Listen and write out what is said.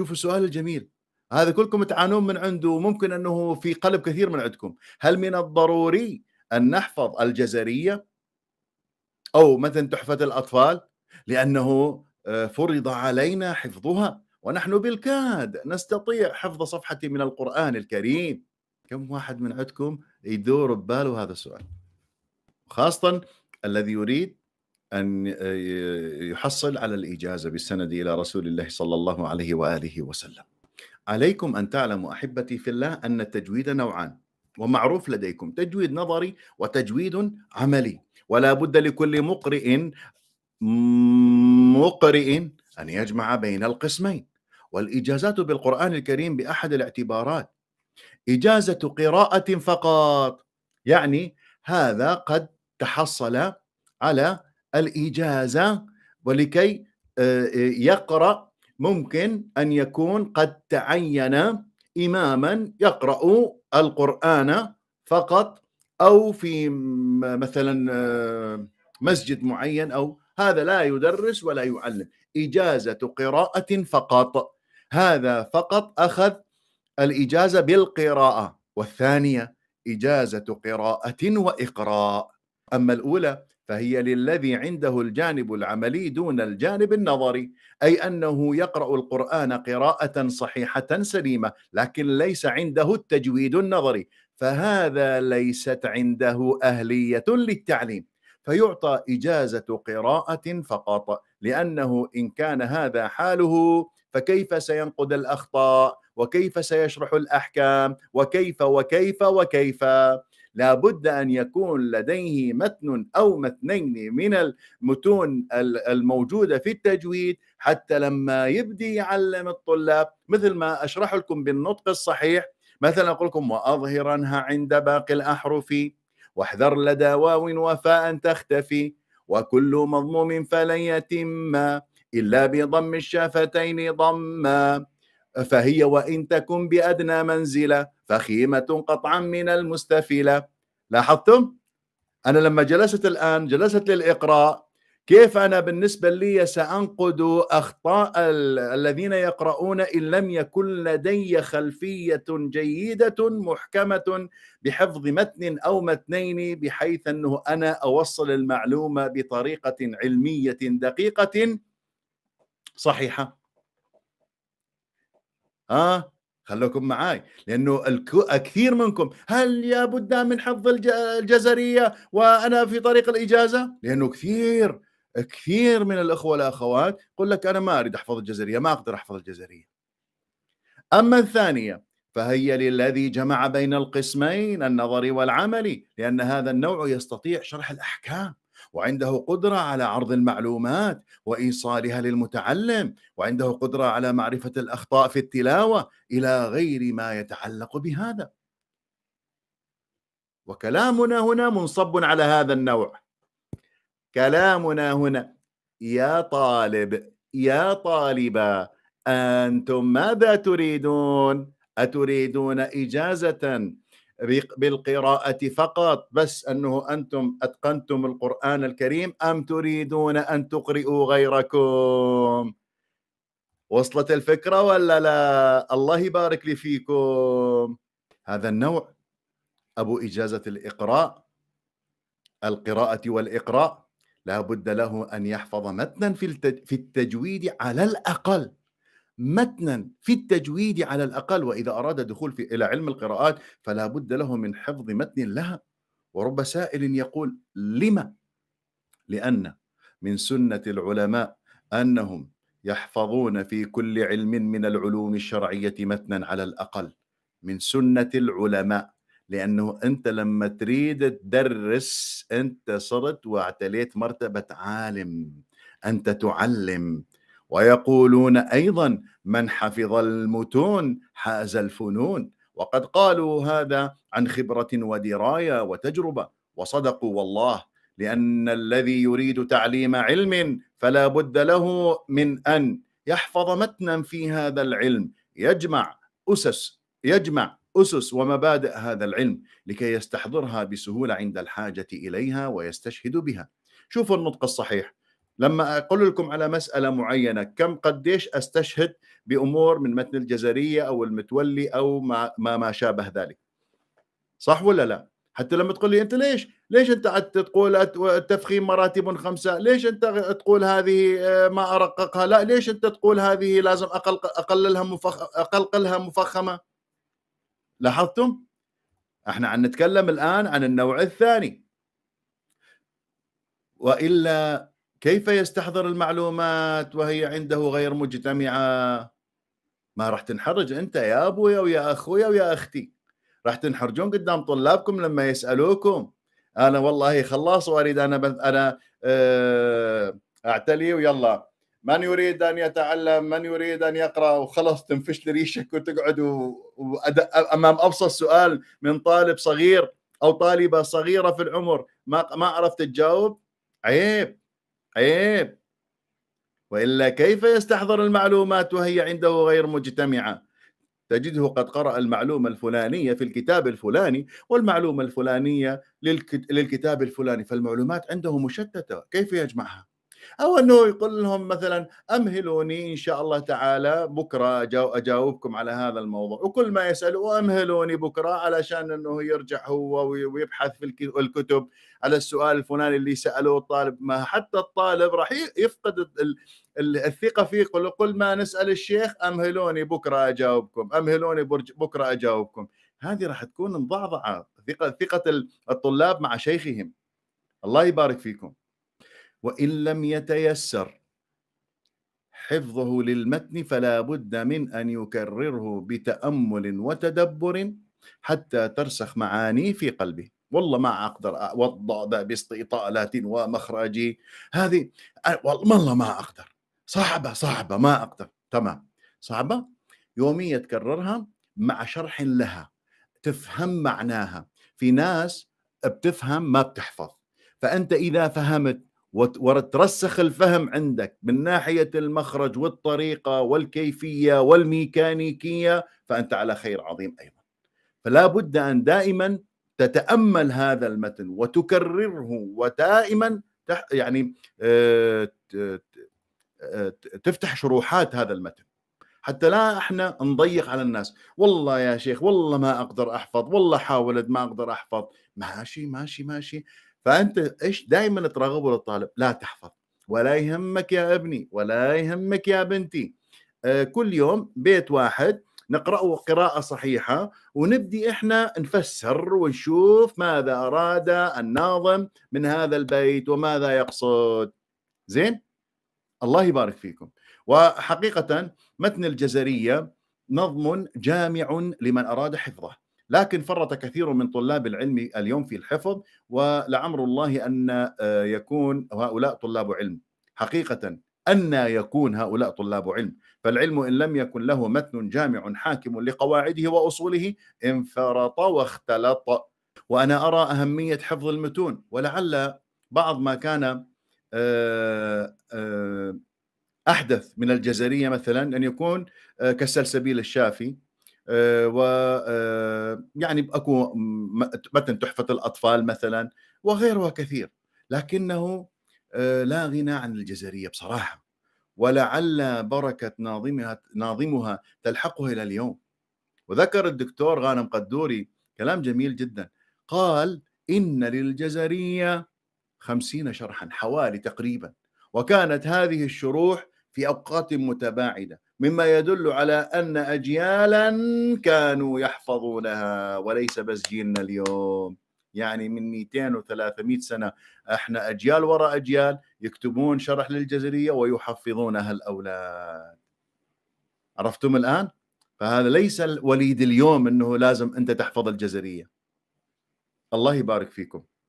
شوفوا السؤال الجميل هذا كلكم تعانون من عنده وممكن انه في قلب كثير من عندكم هل من الضروري ان نحفظ الجزريه او مثلا تحفه الاطفال لانه آه، فرض علينا حفظها ونحن بالكاد نستطيع حفظ صفحه من القران الكريم كم واحد من عندكم يدور بباله هذا السؤال خاصه الذي يريد أن يحصل على الإجازة بالسند إلى رسول الله صلى الله عليه وآله وسلم عليكم أن تعلموا أحبتي في الله أن التجويد نوعان ومعروف لديكم تجويد نظري وتجويد عملي ولا بد لكل مقرئ مقرئ أن يجمع بين القسمين والإجازات بالقرآن الكريم بأحد الاعتبارات إجازة قراءة فقط يعني هذا قد تحصل على الاجازه ولكي آه، آه، يقرا ممكن ان يكون قد تعين اماما يقرا القران فقط او في مثلا آه، مسجد معين او هذا لا يدرس ولا يعلم اجازه قراءه فقط هذا فقط اخذ الاجازه بالقراءه والثانيه اجازه قراءه واقراء اما الاولى فهي للذي عنده الجانب العملي دون الجانب النظري اي انه يقرا القران قراءه صحيحه سليمه لكن ليس عنده التجويد النظري فهذا ليست عنده اهليه للتعليم فيعطى اجازه قراءه فقط لانه ان كان هذا حاله فكيف سينقد الاخطاء وكيف سيشرح الاحكام وكيف وكيف وكيف, وكيف لابد أن يكون لديه متن أو متنين من المتون الموجودة في التجويد حتى لما يبدي يعلم الطلاب مثل ما أشرح لكم بالنطق الصحيح مثلا أقول لكم وأظهرنها عند باقي الأحرف واحذر لدى واو وفاء تختفي وكل مضموم فلن يتم إلا بضم الشفتين ضما فهي وإن تكن بأدنى منزلة فخيمة قطعا من المستفيلة لاحظتم؟ أنا لما جلست الآن جلست للإقراء كيف أنا بالنسبة لي سأنقد أخطاء الذين يقرؤون إن لم يكن لدي خلفية جيدة محكمة بحفظ متن أو متنين بحيث أنه أنا أوصل المعلومة بطريقة علمية دقيقة صحيحة آه خلوكم معاي لانه كثير منكم هل يا بد من حفظ الجزريه وانا في طريق الاجازه؟ لانه كثير كثير من الاخوه والاخوات يقول لك انا ما اريد احفظ الجزريه ما اقدر احفظ الجزريه. اما الثانيه فهي للذي جمع بين القسمين النظري والعملي لان هذا النوع يستطيع شرح الاحكام وعنده قدرة على عرض المعلومات وإيصالها للمتعلم وعنده قدرة على معرفة الأخطاء في التلاوة إلى غير ما يتعلق بهذا وكلامنا هنا منصب على هذا النوع كلامنا هنا يا طالب يا طالبة أنتم ماذا تريدون؟ أتريدون إجازة بالقراءة فقط بس أنه أنتم أتقنتم القرآن الكريم أم تريدون أن تقرئوا غيركم وصلت الفكرة ولا لا الله يبارك لي فيكم هذا النوع أبو إجازة الإقراء القراءة والإقراء لا بد له أن يحفظ متنا في التجويد على الأقل متنا في التجويد على الاقل واذا اراد الدخول في الى علم القراءات فلا بد له من حفظ متن لها ورب سائل يقول لما لان من سنه العلماء انهم يحفظون في كل علم من العلوم الشرعيه متنا على الاقل من سنه العلماء لانه انت لما تريد تدرس انت صرت واعتليت مرتبه عالم انت تعلم ويقولون ايضا من حفظ المتون حاز الفنون وقد قالوا هذا عن خبره ودرايه وتجربه وصدقوا والله لان الذي يريد تعليم علم فلا بد له من ان يحفظ متنا في هذا العلم يجمع اسس يجمع اسس ومبادئ هذا العلم لكي يستحضرها بسهوله عند الحاجه اليها ويستشهد بها شوفوا النطق الصحيح لما اقول لكم على مساله معينه كم قديش استشهد بامور من متن الجزريه او المتولي او ما ما, ما شابه ذلك صح ولا لا حتى لما تقول لي انت ليش ليش انت عاد تقول التفخيم مراتب خمسه ليش انت تقول هذه آه، ما ارققها لا ليش انت تقول هذه لازم اقل اقللها مفخ اقلقلها مفخمه لاحظتم احنا عم نتكلم الان عن النوع الثاني والا كيف يستحضر المعلومات وهي عنده غير مجتمعه ما راح تنحرج انت يا ابويا ويا اخويا ويا اختي راح تنحرجون قدام طلابكم لما يسالوكم انا والله خلاص واريد انا بث آه، انا اعتلي ويلا من يريد ان يتعلم من يريد ان يقرا وخلص تنفش لي ريشك وتقعد و... امام ابسط سؤال من طالب صغير او طالبه صغيره في العمر ما ما عرفت تجاوب عيب عيب والا كيف يستحضر المعلومات وهي عنده غير مجتمعه تجده قد قرأ المعلومة الفلانية في الكتاب الفلاني والمعلومة الفلانية للكتاب الفلاني فالمعلومات عنده مشتتة كيف يجمعها؟ او انه يقول لهم مثلا امهلوني ان شاء الله تعالى بكره اجاوبكم على هذا الموضوع وكل ما يسالوا امهلوني بكره علشان انه يرجع هو ويبحث في الكتب على السؤال الفلاني اللي سالوه الطالب ما حتى الطالب راح يفقد الثقه فيه يقول كل ما نسال الشيخ امهلوني بكره اجاوبكم امهلوني بكره اجاوبكم هذه راح تكون مضعضعه ثقه ثقه الطلاب مع شيخهم الله يبارك فيكم وإن لم يتيسر حفظه للمتن فلا بد من أن يكرره بتأمل وتدبر حتى ترسخ معانيه في قلبه والله ما أقدر أوضع ذا باستئطالات ومخرج هذه والله ما أقدر صعبة صعبة ما أقدر تمام صعبة يومية تكررها مع شرح لها تفهم معناها في ناس بتفهم ما بتحفظ فأنت إذا فهمت وترسخ الفهم عندك من ناحيه المخرج والطريقه والكيفيه والميكانيكيه فانت على خير عظيم ايضا فلا بد ان دائما تتامل هذا المتن وتكرره ودائما يعني آه، آه، تفتح شروحات هذا المتن حتى لا احنا نضيق على الناس والله يا شيخ والله ما اقدر احفظ والله حاولت ما اقدر احفظ ماشي ماشي ماشي فانت ايش دائما تراغبه للطالب لا تحفظ ولا يهمك يا ابني ولا يهمك يا بنتي آه، كل يوم بيت واحد نقرأه قراءة صحيحة ونبدي إحنا نفسر ونشوف ماذا أراد الناظم من هذا البيت وماذا يقصد زين الله يبارك فيكم وحقيقة متن الجزرية نظم جامع لمن أراد حفظه لكن فرط كثير من طلاب العلم اليوم في الحفظ ولعمر الله أن آه، يكون هؤلاء طلاب علم حقيقة أن يكون هؤلاء طلاب علم فالعلم إن لم يكن له متن جامع حاكم لقواعده وأصوله انفرط واختلط وأنا أرى أهمية حفظ المتون ولعل بعض ما كان آه، آه، أحدث من الجزرية مثلا أن يكون كسلسبيل الشافي آه، و آه، يعني اكو متن تحفه الاطفال مثلا وغيرها كثير لكنه آه، لا غنى عن الجزريه بصراحه ولعل بركه ناظمها ناظمها تلحقه الى اليوم وذكر الدكتور غانم قدوري كلام جميل جدا قال ان للجزريه خمسين شرحا حوالي تقريبا وكانت هذه الشروح في اوقات متباعده مما يدل على ان اجيالا كانوا يحفظونها وليس بس جيلنا اليوم يعني من 200 و300 سنه احنا اجيال وراء اجيال يكتبون شرح للجزريه ويحفظونها الاولاد عرفتم الان فهذا ليس الوليد اليوم انه لازم انت تحفظ الجزريه الله يبارك فيكم